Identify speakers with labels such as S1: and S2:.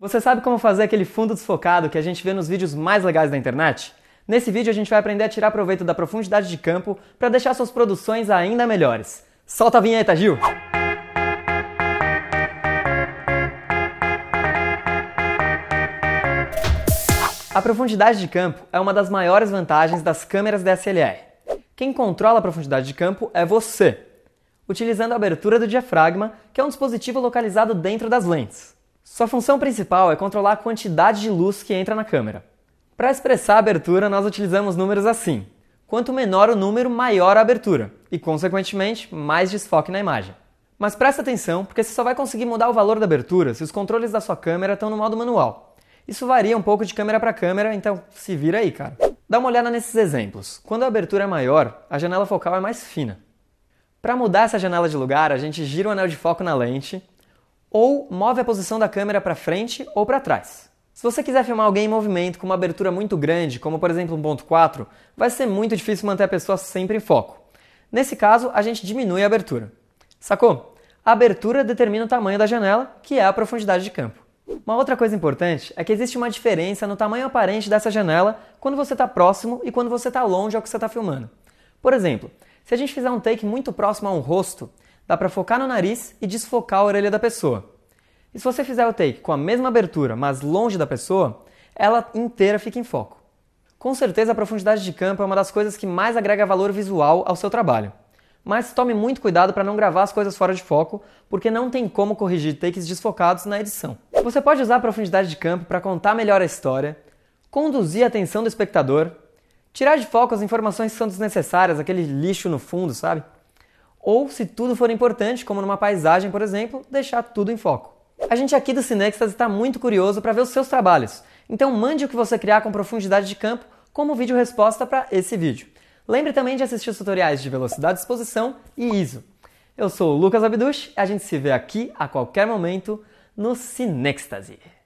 S1: Você sabe como fazer aquele fundo desfocado que a gente vê nos vídeos mais legais da internet? Nesse vídeo a gente vai aprender a tirar proveito da profundidade de campo para deixar suas produções ainda melhores. Solta a vinheta, Gil! A profundidade de campo é uma das maiores vantagens das câmeras DSLR. Quem controla a profundidade de campo é você, utilizando a abertura do diafragma, que é um dispositivo localizado dentro das lentes. Sua função principal é controlar a quantidade de luz que entra na câmera. Para expressar a abertura, nós utilizamos números assim. Quanto menor o número, maior a abertura, e consequentemente, mais desfoque na imagem. Mas presta atenção, porque você só vai conseguir mudar o valor da abertura se os controles da sua câmera estão no modo manual. Isso varia um pouco de câmera para câmera, então se vira aí, cara. Dá uma olhada nesses exemplos. Quando a abertura é maior, a janela focal é mais fina. Para mudar essa janela de lugar, a gente gira o anel de foco na lente ou move a posição da câmera para frente ou para trás. Se você quiser filmar alguém em movimento com uma abertura muito grande, como por exemplo 1.4, vai ser muito difícil manter a pessoa sempre em foco. Nesse caso, a gente diminui a abertura. Sacou? A abertura determina o tamanho da janela, que é a profundidade de campo. Uma outra coisa importante é que existe uma diferença no tamanho aparente dessa janela quando você está próximo e quando você está longe ao que você está filmando. Por exemplo, se a gente fizer um take muito próximo a um rosto, dá para focar no nariz e desfocar a orelha da pessoa. E se você fizer o take com a mesma abertura, mas longe da pessoa, ela inteira fica em foco. Com certeza a profundidade de campo é uma das coisas que mais agrega valor visual ao seu trabalho. Mas tome muito cuidado para não gravar as coisas fora de foco, porque não tem como corrigir takes desfocados na edição. Você pode usar a profundidade de campo para contar melhor a história, conduzir a atenção do espectador, tirar de foco as informações que são desnecessárias, aquele lixo no fundo, sabe? ou, se tudo for importante, como numa paisagem, por exemplo, deixar tudo em foco. A gente aqui do Cinextas está muito curioso para ver os seus trabalhos, então mande o que você criar com profundidade de campo como vídeo resposta para esse vídeo. Lembre também de assistir os tutoriais de velocidade de exposição e ISO. Eu sou o Lucas Abduch e a gente se vê aqui a qualquer momento no Cinextase.